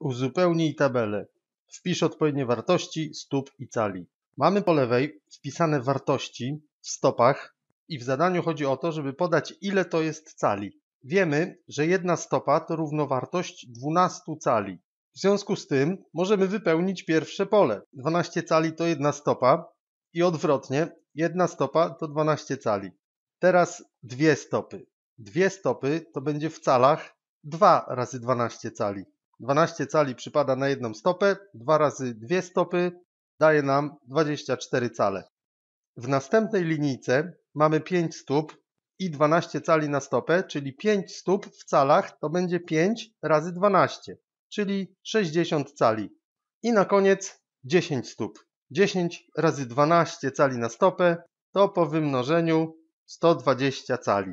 Uzupełnij tabelę. Wpisz odpowiednie wartości stóp i cali. Mamy po lewej wpisane wartości w stopach i w zadaniu chodzi o to, żeby podać ile to jest cali. Wiemy, że jedna stopa to równowartość 12 cali. W związku z tym możemy wypełnić pierwsze pole. 12 cali to jedna stopa i odwrotnie, jedna stopa to 12 cali. Teraz dwie stopy. Dwie stopy to będzie w calach 2 razy 12 cali. 12 cali przypada na jedną stopę, 2 razy 2 stopy daje nam 24 cale. W następnej linijce mamy 5 stóp i 12 cali na stopę, czyli 5 stóp w calach to będzie 5 razy 12, czyli 60 cali. I na koniec 10 stóp. 10 razy 12 cali na stopę to po wymnożeniu 120 cali.